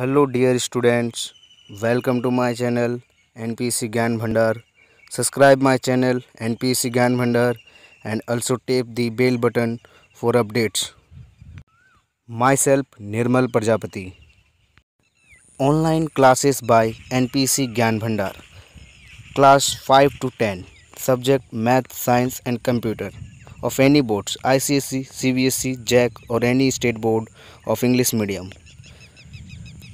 Hello dear students welcome to my channel NPC Gyan Bhandar subscribe my channel NPC Gyan Bhandar and also tap the bell button for updates myself Nirmal Prajapati online classes by NPC Gyan Bhandar class five to ten subject math science and computer of any boards I C JAC और any state board of English medium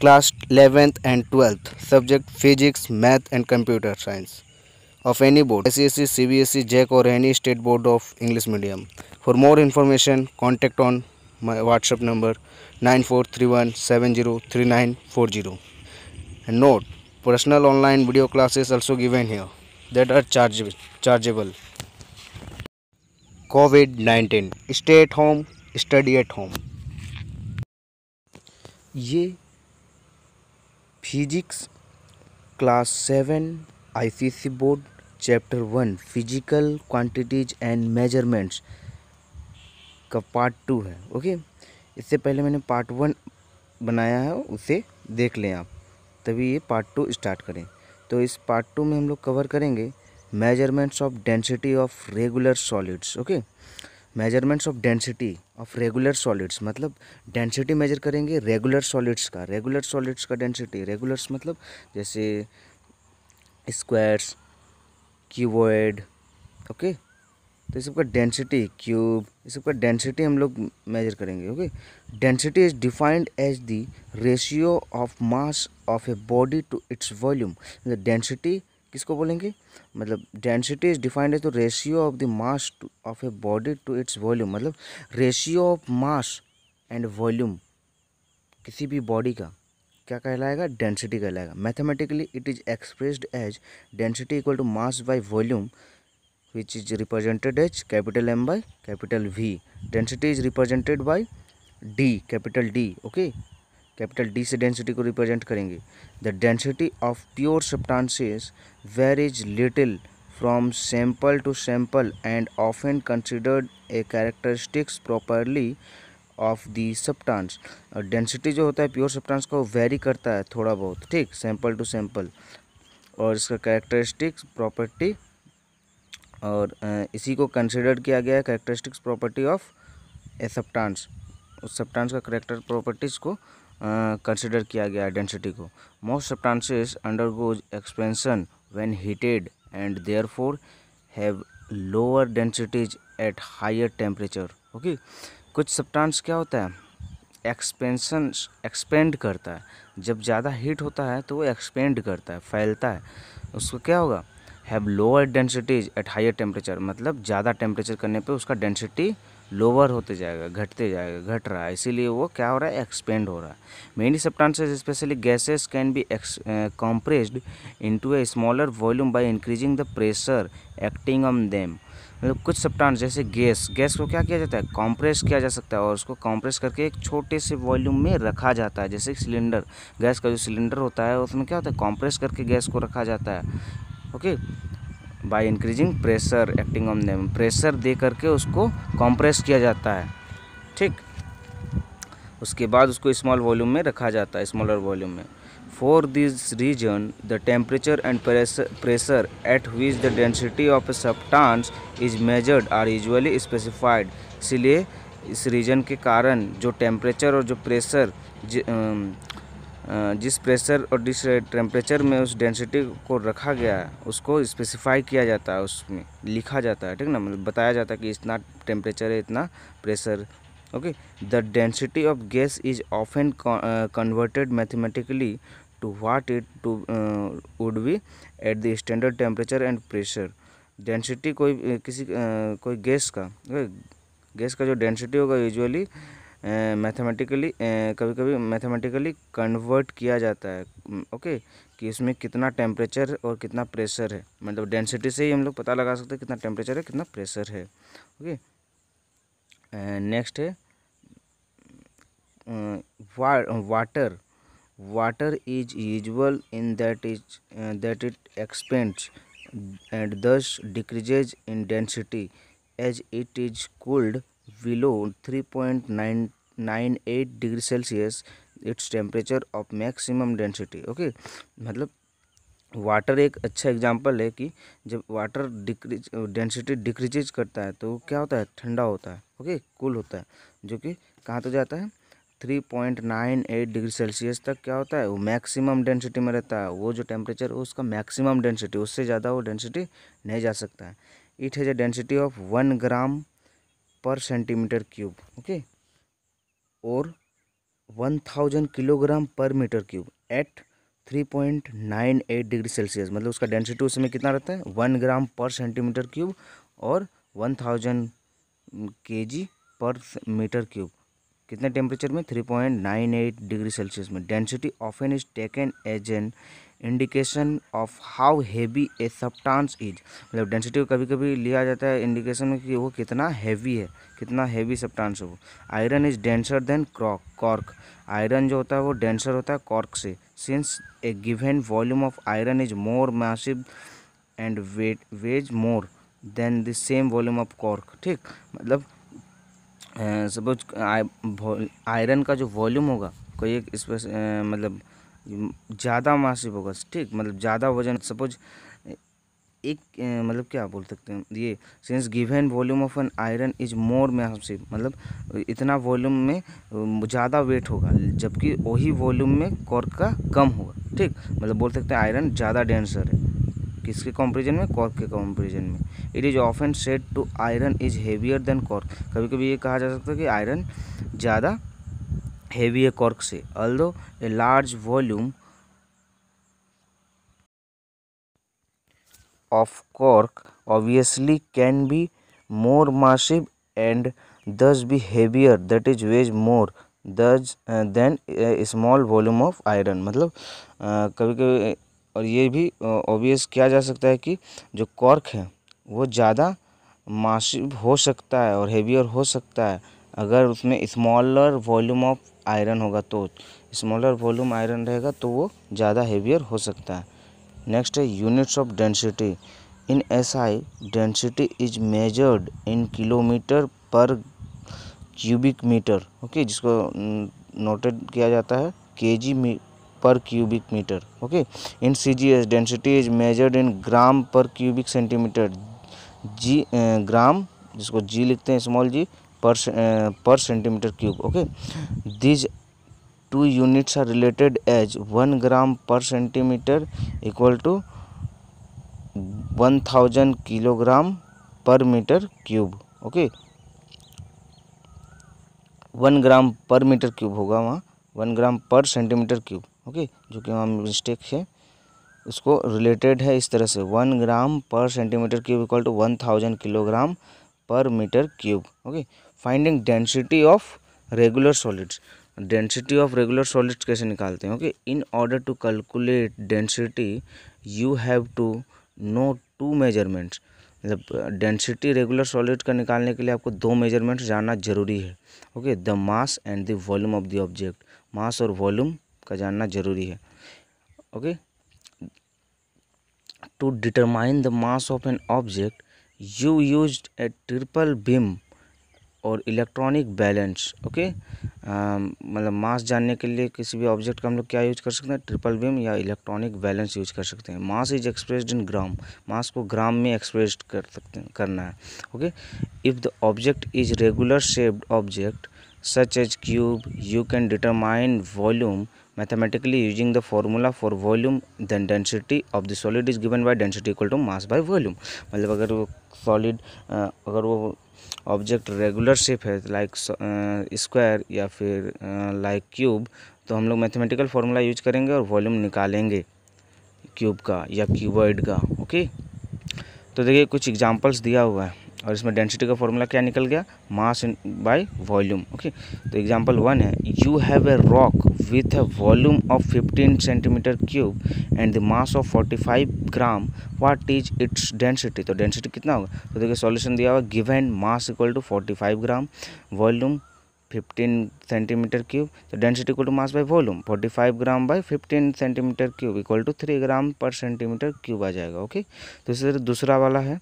class eleventh and twelfth subject physics math and computer science of any board S C B S JAC और any state board of English medium for more information contact on my WhatsApp number nine four three one seven zero three nine four zero and note personal online video classes also given here that are charge chargeable COVID nineteen stay at home study at home ये physics class seven ICC board chapter one physical quantities and measurements का part two है okay इससे पहले मैंने part one बनाया है उसे देख लें आप तभी ये पार्ट टू स्टार्ट करें तो इस पार्ट टू में हम लोग कवर करेंगे measurements of density of regular solids okay measurements of density of regular solids मतलब डेंसिटी मेजर करेंगे रेगुलर सॉलिड्स का रेगुलर सॉलिड्स का डेंसिटी रेगुलर्स मतलब जैसे स्क्वायर्स क्यूबॉइड ओके तो इस सबका डेंसिटी क्यूब इस सबका डेंसिटी हम लोग मेजर करेंगे okay density is defined as the ratio of mass of a body to its volume density किसको बोलेंगे मतलब डेंसिटी इज डिफाइंड तो ratio of the mass of a body to its volume मतलब ratio of mass and volume किसी भी body का क्या कहलाएगा डेंसिटी कहलाएगा mathematically it is expressed as density equal to mass by volume which is represented as capital M by capital V density is represented by D capital D okay capital D से density को represent करेंगे the density of pure were varies little sample to sample and of often considered a characteristics properly of the और density जो होता है pure सप्टांस का वो very करता है थोड़ा बहुत ठीक सैम्पल टू सैम्पल और इसका कैरेक्टरिस्टिक्स प्रॉपर्टी और इसी को कंसिडर किया गया है characteristics property of a substance उस का करेक्टर प्रॉपर्टीज़ को कंसिडर किया गया है डेंसिटी को most substances undergoes expansion when heated and therefore have lower densities at higher temperature okay कुछ सप्टांस क्या होता है एक्सपेंसन एक्सपेंड करता है जब ज़्यादा हीट होता है तो वो एक्सपेंड करता है फैलता है उसको क्या होगा have lower densities at higher temperature मतलब ज़्यादा टेम्परेचर करने पे उसका डेंसिटी लोअर होते जाएगा घटते जाएगा घट रहा है इसीलिए वो क्या हो रहा है एक्सपेंड हो रहा है many substances specially gases can be compressed into a smaller volume by increasing the pressure acting on them मतलब कुछ सप्टांस जैसे गैस गैस को क्या किया जाता है कॉम्प्रेस किया जा सकता है और उसको कॉम्प्रेस करके एक छोटे से वॉल्यूम में रखा जाता है जैसे सिलेंडर गैस का जो सिलेंडर होता है उसमें क्या होता है कॉम्प्रेस करके गैस को रखा जाता है okay by increasing pressure acting on them pressure दे करके उसको कंप्रेस किया जाता है ठीक उसके बाद उसको स्मॉल वॉल्यूम में रखा जाता है स्मॉलर वॉल्यूम में for this reason the temperature and pressure at which the density of a is measured are usually specified इसलिए इस रीजन के कारण जो टेम्परेचर और जो प्रेशर जिस प्रेशर और जिस टेम्परेचर में उस डेंसिटी को रखा गया है उसको स्पेसिफाई किया जाता है उसमें लिखा जाता है ठीक ना मतलब बताया जाता है कि इतना टेम्परेचर है इतना pressure okay the density of gas is and converted mathematically to what it to would be at the standard temperature and pressure density कोई किसी कोई गैस का गैस का जो डेंसिटी होगा यूजअली मैथमेटिकली कभी कभी मैथमेटिकली कन्वर्ट किया जाता है ओके कि इसमें कितना टेम्परेचर और कितना प्रेशर है मतलब डेंसिटी से ही हम लोग पता लगा सकते हैं कितना टेम्परेचर है कितना प्रेशर है ओके नेक्स्ट है वा, water is usual in that is that it expands and thus decreases in density as it is cold below three point nine 98 degree Celsius it's temperature of maximum density okay मतलब water एक अच्छा example है कि जब water decrease density decreases करता है तो क्या होता है ठंडा होता है ओके कूल होता है जो कि कहाँ तो जाता है three point nine eight degree Celsius तक क्या होता है वो मैक्सिमम डेंसिटी में रहता है वो जो टेम्परेचर है उसका मैक्सिमम डेंसिटी उससे ज़्यादा वो डेंसिटी नहीं जा सकता है it has a density of one gram per centimetre cube okay और one thousand kilogram per metre cube at three point nine degree Celsius मतलब उसका डेंसिटी उसमें कितना रहता है one gram per centimetre cube और one thousand K G per metre cube कितने temperature में three point nine degree Celsius में density of an is taken as an indication of how heavy a substance is मतलब density को कभी कभी लिया जाता है इंडिकेशन में कि वो कितना हैवी है कितना हैवी सप्टांस है वो iron is denser than crock cork iron जो होता है वो डेंसर होता है कॉर्क से since a given volume of iron is more massive and weight weighs more than the same volume of cork ठीक मतलब सपोज आयरन का जो वॉल्यूम होगा कोई एक स्पेस मतलब ज़्यादा मासिव होगा ठीक मतलब ज़्यादा वजन सपोज एक मतलब क्या बोल सकते हैं ये since given volume of an iron is more massive मतलब इतना वॉल्यूम में ज़्यादा वेट होगा जबकि वही वॉल्यूम में कॉर्क का कम होगा ठीक मतलब बोल सकते हैं आयरन ज़्यादा डेंसर है किसके कॉम्पेरिजन में कॉर्क के कॉम्पेरिजन में it is often said to iron is heavier than cork कभी कभी ये कहा जा सकता है कि आयरन ज़्यादा heavier corkscrew. Although a large volume of cork obviously can be more massive and thus be heavier that is weighs more thus uh, than a small volume of iron मतलब uh, कभी कभी और ये भी obvious uh, किया जा सकता है कि जो कॉर्क है वो ज़्यादा मासिव हो सकता है और हेवियर हो सकता है अगर उसमें स्मॉलर वॉल्यूम ऑफ आयरन होगा तो स्मॉलर वॉल्यूम आयरन रहेगा तो वो ज़्यादा हेवियर हो सकता है नेक्स्ट है units of density in S I density is measured in kilometre per cubic metre okay जिसको नोटेड किया जाता है K G per cubic metre okay in C G S density is measured in gram per cubic centimetre जी ग्राम जिसको जी लिखते हैं small G per per centimetre cube okay these two units are related as one gram per centimetre equal to one thousand kilogram per metre cube okay one gram per metre cube होगा वहाँ one gram per centimetre cube okay जो कि वहाँ mistake है उसको related है इस तरह से one gram per centimetre cube equal to one thousand kilogram per metre cube okay finding density of regular solids density of regular solids कैसे निकालते हैं okay in order to calculate density you have to know two measurements मतलब density regular solid का निकालने के लिए आपको दो मेजरमेंट्स जानना जरूरी है okay the mass and the volume of the object mass और वॉल्यूम का जानना जरूरी है okay to determine the mass of an object you use a triple beam और इलेक्ट्रॉनिक बैलेंस ओके मतलब मास जानने के लिए किसी भी ऑब्जेक्ट का हम लोग क्या यूज कर सकते हैं ट्रिपल बीम या इलेक्ट्रॉनिक बैलेंस यूज कर सकते हैं मास इज एक्सप्रेस्ड इन ग्राम मास को ग्राम में एक्सप्रेस कर सकते हैं करना है okay if the object is regular shaped object such as cube you can determine volume mathematically using the formula for volume then density of the solid is given by density equal to mass by volume मतलब अगर वो solid अगर वो object regular shape है like square या फिर like cube तो हम लोग मैथमेटिकल फार्मूला यूज करेंगे और वॉल्यूम निकालेंगे क्यूब का या क्यूबर्ड का ओके तो देखिए कुछ एग्जांपल्स दिया हुआ है और इसमें डेंसिटी का फॉर्मूला क्या निकल गया मास बाय वॉल्यूम ओके तो एग्जांपल वन है you have a rock with a volume of 15 centimeter cube and the mass of 45 gram what is its density तो density कितना होगा तो देखिए solution दिया हुआ given mass equal to 45 gram volume 15 centimetre cube तो density equal to mass by volume 45 gram by 15 centimetre cube equal to 3 gram per centimetre cube आ जाएगा ओके तो इसी तरह दूसरा वाला है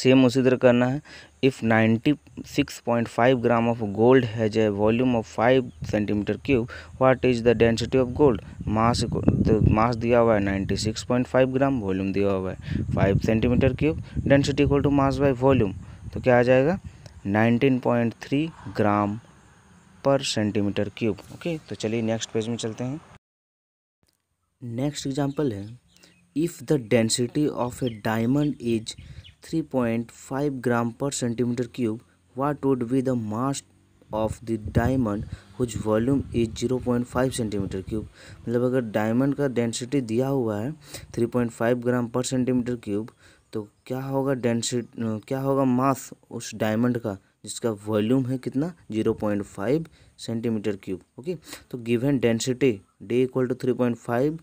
सेम उसी तरह करना है if 96.5 gram of gold has a volume of 5 centimetre cube what is the density of gold mass तो मास दिया हुआ है 96.5 ग्राम वॉल्यूम दिया हुआ है 5 centimetre cube density equal to mass by volume तो क्या आ जाएगा 19.3 ग्राम पर सेंटीमीटर क्यूब ओके तो चलिए नेक्स्ट पेज में चलते हैं नेक्स्ट एग्जाम्पल है if the density of a diamond is three point five gram per centimetre cube what would be the mass of the volume is zero point five centimetre cube मतलब अगर diamond का density दिया हुआ है three point five gram per centimetre cube तो क्या होगा density क्या होगा मास उस डायमंड का जिसका वॉल्यूम है कितना zero point five centimetre cube okay तो given density D equal to three point five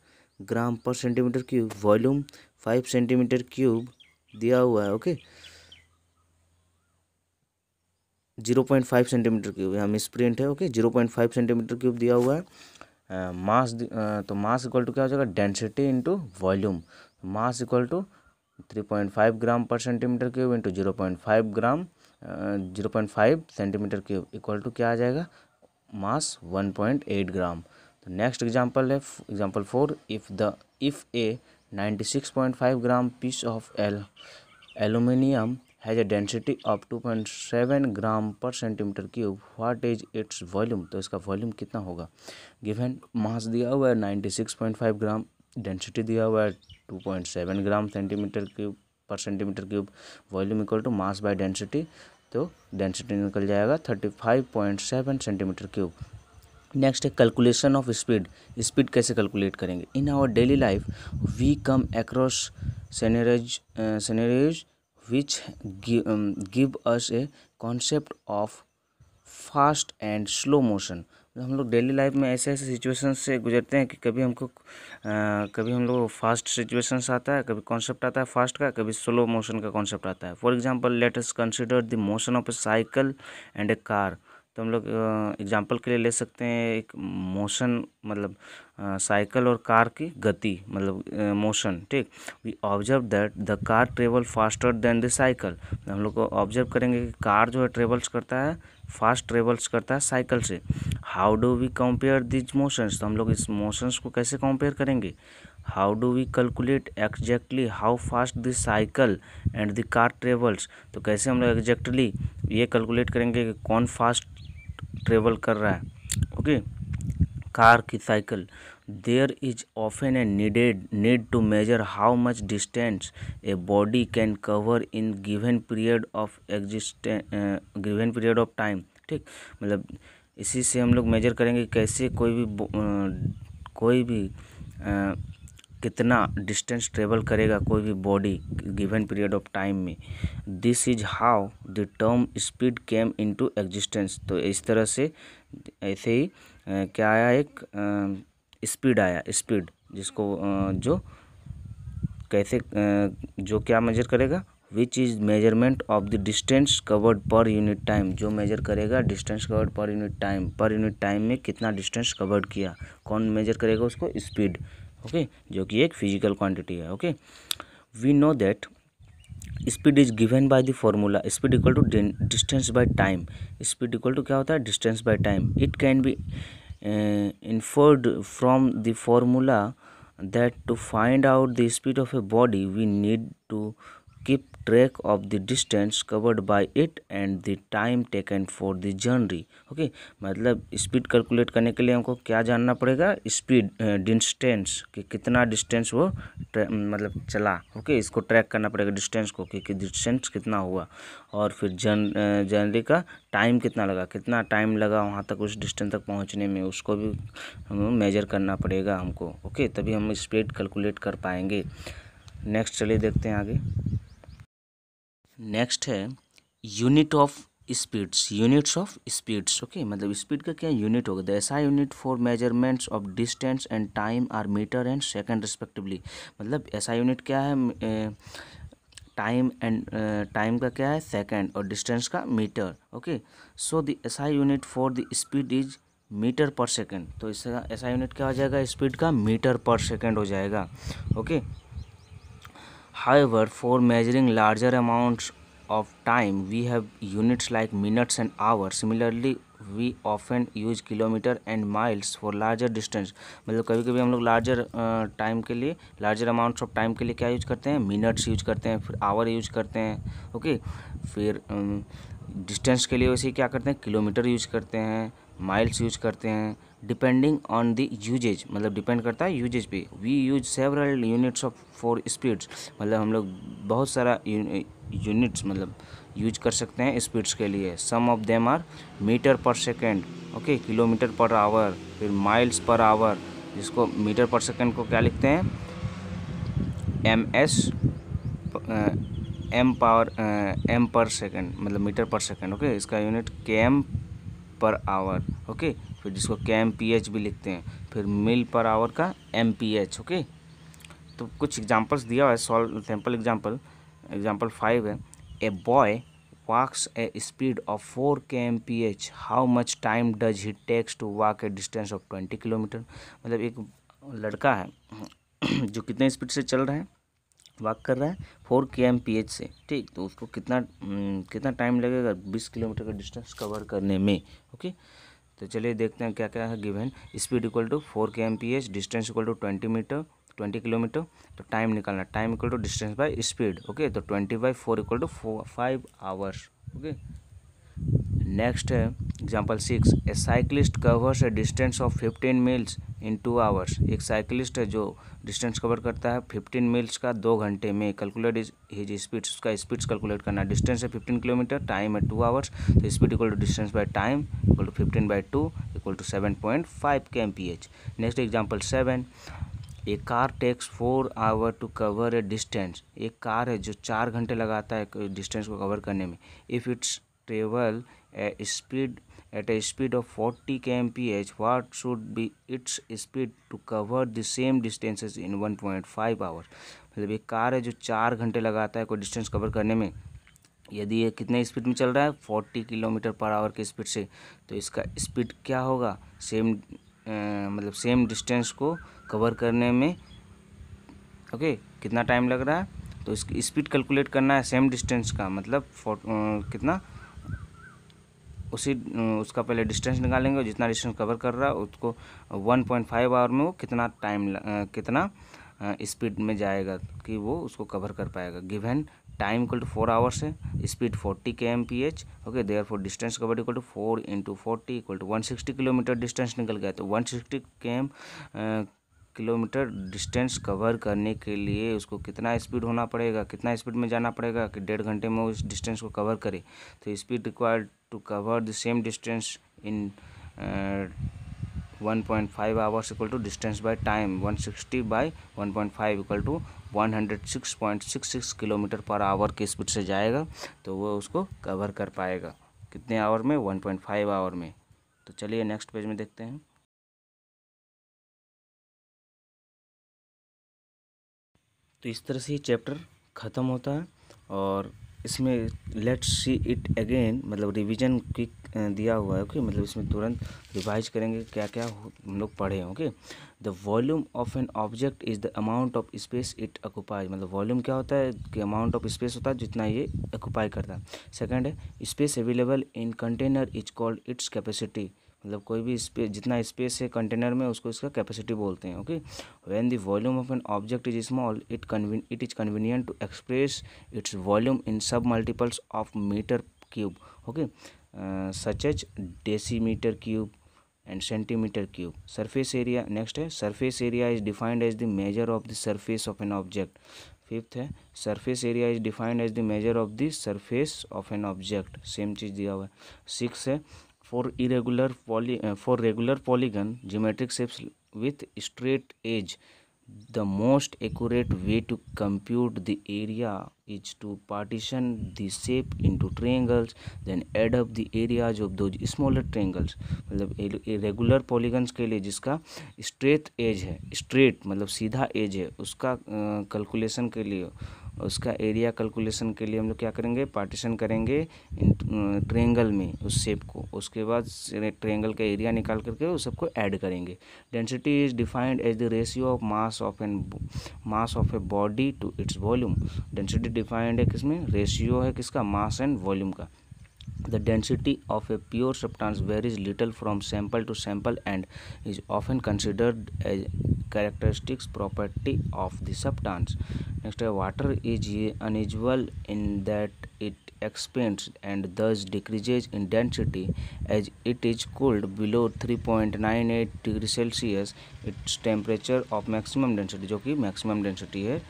gram per centimetre cube volume five centimetre cube दिया हुआ है okay zero point five centimetre cube यहाँ मिसप्रिंट है okay zero point five centimetre cube दिया हुआ है मास तो मास इक्वल टू क्या हो जाएगा density into volume mass equal to three point five gram per centimetre cube into zero point five gram zero point five centimetre cube equal to क्या आ जाएगा mass one point eight gram तो next example है example four if the if a 96.5 gram piece of al aluminum has a density of 2.7 gram per centimetre cube what is its volume तो इसका volume कितना होगा given mass दिया हुआ है 96.5 ग्राम density दिया हुआ है 2.7 gram centimetre cube per centimetre cube volume equal to mass by density तो डेंसिटी निकल जाएगा 35.7 सेंटीमीटर क्यूब नेक्स्ट है कैलकुलेशन ऑफ स्पीड स्पीड कैसे कैलकुलेट करेंगे in our daily life we come across scenarios scenarios which give us a concept of fast and slow motion हम लोग daily life में ऐसे ऐसे सिचुएशन से गुजरते हैं कि कभी हमको आ, uh, कभी हम लोग फास्ट सिचुएशन आता है कभी कॉन्सेप्ट आता है फास्ट का कभी स्लो मोशन का कॉन्सेप्ट आता है for example let us consider the motion of a cycle and a car तो हम लोग एग्जांपल के लिए ले सकते हैं एक मोशन मतलब साइकिल और कार की गति मतलब मोशन ठीक we observe that the car travel faster than the cycle हम लोग को ऑब्जर्व करेंगे कि कार जो है ट्रेवल्स करता है फास्ट ट्रेवल्स करता है साइकिल से how do we compare these motions तो हम लोग इस मोशंस को कैसे कंपेयर करेंगे how do we calculate exactly how fast the cycle and the car travels तो कैसे हम लोग एग्जैक्टली ये कैलकुलेट करेंगे कि कौन फास्ट ट्रेवल कर रहा है ओके कार की cycle there is often a needed need to measure how much distance a body can cover in given period of existence given period of time ठीक मतलब इसी से हम लोग मेजर करेंगे कैसे कोई भी कोई भी कितना डिस्टेंस ट्रेवल करेगा कोई भी body given period of time में this is how the term speed came into existence तो इस तरह से ऐसे ही क्या आया एक स्पीड आया स्पीड जिसको जो कैसे जो क्या मेजर करेगा which is measurement of the distance covered per unit time जो मेजर करेगा distance covered per unit time per unit time में कितना डिस्टेंस कवर्ड किया कौन मेजर करेगा उसको स्पीड ओके जो कि एक फिजिकल क्वांटिटी है okay we know that speed is given by the formula speed equal to distance by time speed equal to क्या होता है distance by time it can be inferred from the formula that to find out the speed of a body we need to keep track of the distance covered by it and the time taken for the journey okay मतलब speed calculate करने के लिए हमको क्या जानना पड़ेगा speed distance कि कितना डिस्टेंस वो मतलब चला ओके okay? इसको ट्रैक करना पड़ेगा डिस्टेंस को कि, कि डिस्टेंस कितना हुआ और फिर जर्न जर्नी का टाइम कितना लगा कितना टाइम लगा वहाँ तक उस डिस्टेंस तक पहुँचने में उसको भी हमें मेजर करना पड़ेगा हमको ओके okay? तभी हम स्पीड कैलकुलेट कर पाएंगे नेक्स्ट चलिए देखते हैं आगे नेक्स्ट है unit of speeds units of speeds okay मतलब स्पीड का क्या यूनिट होगा the S I unit for measurements of distance and time are metre and second respectively मतलब ऐसा यूनिट क्या है टाइम एंड टाइम का क्या है सेकंड और डिस्टेंस का metre okay so the S I unit for the speed is metre per second तो इसका ऐसा यूनिट क्या हो जाएगा स्पीड का मीटर पर सेकेंड हो जाएगा okay okay? However, for measuring larger amounts of time, we have units like minutes and hours. Similarly, we often use kilometer and miles for larger distance. मतलब कभी कभी हम लोग larger uh, time के लिए larger amounts of time के लिए क्या use करते हैं minutes use करते हैं फिर hour use करते हैं okay? फिर um, distance के लिए वैसे क्या करते हैं Kilometer use करते हैं माइल्स यूज करते हैं डिपेंडिंग ऑन द यूजेज मतलब डिपेंड करता है यूजेज पे we use several units of for speeds मतलब हम लोग बहुत सारा यूनिट्स मतलब यूज कर सकते हैं स्पीड्स के लिए some of them are meter per second okay kilometer per hour फिर माइल्स पर आवर जिसको मीटर पर सेकेंड को क्या लिखते हैं M S M power M per second मतलब मीटर पर सेकेंड ओके इसका unit K M per hour okay फिर जिसको एम पी एच भी लिखते हैं फिर मिल पर आवर का एम पी एच ओके तो कुछ एग्जाम्पल्स दिया हुआ है solve sample example example five है a boy walks a of four K M P H how much time does he takes to walk a distance of twenty kilometer मतलब एक लड़का है जो कितने स्पीड से चल रहा है वॉक कर रहा है four K M P H से ठीक तो उसको कितना हम्म, कितना टाइम लगेगा बीस किलोमीटर का डिस्टेंस कवर करने में ओके तो चलिए देखते हैं क्या क्या है given speed equal to four K M P H distance equal to twenty meter twenty kilometer तो टाइम निकालना time equal to distance by speed okay तो twenty by four equal to four five hours okay next है example six a cyclist covers a distance of fifteen miles in two hours एक cyclist है जो distance cover करता है fifteen meals का दो घंटे में कैलकुलेट इज हिज स्पीड उसका स्पीड्स कैलकुलेट करना डिस्टेंस है फिफ्टीन किलोमीटर टाइम है टू आवर्स तो speed equal to distance by time equal to fifteen by two equal to seven point five K M P H next example seven a car takes four hour to cover a distance एक car है जो चार घंटे लगाता है distance को cover करने में if it's travel a speed at a speed of 40 kmph what should be its speed to cover the same distances in 1.5 hour मतलब एक कार है जो चार घंटे लगाता है कोई डिस्टेंस कवर करने में यदि ये कितने स्पीड में चल रहा है 40 किलोमीटर पर आवर की स्पीड से तो इसका स्पीड क्या होगा सेम मतलब सेम डिस्टेंस को कवर करने में ओके कितना टाइम लग रहा है तो इसकी स्पीड कैलकुलेट करना है सेम डिस्टेंस का मतलब कितना उसी उसका पहले डिस्टेंस निकालेंगे जितना डिस्टेंस कवर कर रहा है उसको 1.5 आवर में वो कितना टाइम कितना स्पीड में जाएगा कि वो उसको कवर कर पाएगा given time equal to four hours है speed forty K M P H okay there four distance cover equal to four into forty equal to one sixty kilometer distance निकल गया तो one sixty K M kilometer distance cover करने के लिए उसको कितना speed होना पड़ेगा कितना स्पीड में जाना पड़ेगा कि डेढ़ घंटे में उस डिस्टेंस को कवर करे तो speed required to cover the same distance in uh, 1.5 hours equal to distance by time 160 by 1.5 equal to 106.66 kilometer per hour की स्पीड से जाएगा तो वो उसको कवर कर पाएगा कितने आवर में 1.5 आवर में तो चलिए नेक्स्ट पेज में देखते हैं तो इस तरह से ये चैप्टर ख़त्म होता है और इसमें लेट्स सी इट अगेन मतलब रिवीजन की दिया हुआ है ओके मतलब इसमें तुरंत रिवाइज करेंगे क्या क्या हम लोग पढ़े okay the volume of an object is the amount of space it occupies मतलब वॉल्यूम क्या होता है कि अमाउंट ऑफ स्पेस होता है जितना ये अकुपाई करता है सेकेंड है space available in container is called its capacity मतलब कोई भी स्पेस जितना स्पेस है कंटेनर में उसको इसका कैपेसिटी बोलते हैं okay when the volume of an object is small it conven it is convenient to express its volume in sub multiples of meter cube okay such as decimeter cube and centimeter cube surface area next है surface area is defined as the measure of the surface of an object fifth है surface area is defined as the measure of the surface of an object same चीज़ दिया हुआ है six है for irregular poly for regular polygon geometric shapes with straight edge the most accurate way to compute the area is to partition the shape to triangles then add up the areas of two smaller triangles मतलब regular polygons के लिए जिसका straight as है straight मतलब सीधा as है उसका calculation uh, के लिए उसका एरिया कैलकुलेशन के लिए हम लोग क्या करेंगे पार्टीशन करेंगे ट्रेंगल में उस शेप को उसके बाद ट्रेंगल का एरिया निकाल करके उस सबको ऐड करेंगे density is defined as the ratio of mass of an mass of a body to its volume density defined है किसमें रेशियो है किसका मास एंड वॉल्यूम का the density of a pure substance varies little from sample to sample and is often considered a characteristics property of the substance next water is unusual in that it expands and thus decreases in density as it is cooled below 3.98 degree celsius its temperature of maximum density jo ki maximum density hai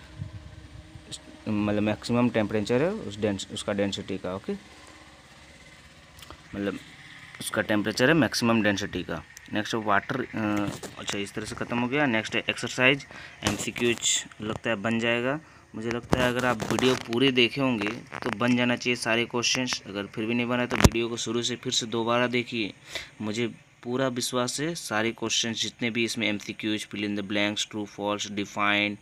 मतलब maximum temperature है उस dense उसका density का okay okay? मतलब उसका temperature है maximum density का next water अच्छा इस तरह से ख़त्म हो गया नेक्स्ट है एक्सरसाइज एम लगता है बन जाएगा मुझे लगता है अगर आप वीडियो पूरी देखे होंगे तो बन जाना चाहिए सारे क्वेश्चंस अगर फिर भी नहीं बना तो वीडियो को शुरू से फिर से दोबारा देखिए मुझे पूरा विश्वास है सारे क्वेश्चन जितने भी इसमें M C Qs fill in the blanks true false defined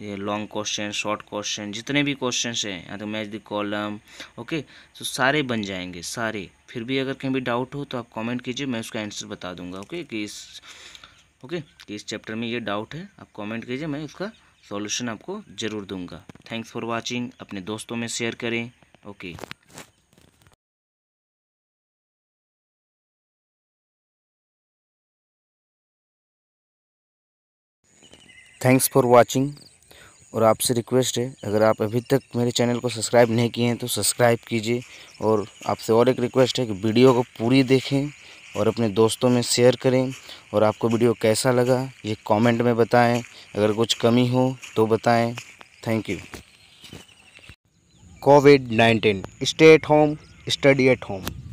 ये लॉन्ग क्वेश्चन शॉर्ट क्वेश्चन जितने भी क्वेश्चन हैं या तो मैच द कॉलम ओके तो सारे बन जाएंगे सारे फिर भी अगर कहीं भी डाउट हो तो आप कमेंट कीजिए मैं उसका आंसर बता दूंगा ओके कि इस ओके कि इस चैप्टर में ये डाउट है आप कमेंट कीजिए मैं उसका सॉल्यूशन आपको ज़रूर दूंगा थैंक्स फॉर वॉचिंग अपने दोस्तों में शेयर करें ओके थैंक्स फॉर वाचिंग और आपसे रिक्वेस्ट है अगर आप अभी तक मेरे चैनल को सब्सक्राइब नहीं किए हैं तो सब्सक्राइब कीजिए और आपसे और एक रिक्वेस्ट है कि वीडियो को पूरी देखें और अपने दोस्तों में शेयर करें और आपको वीडियो कैसा लगा ये कमेंट में बताएं अगर कुछ कमी हो तो बताएं thank you COVID nineteen stay at home study at home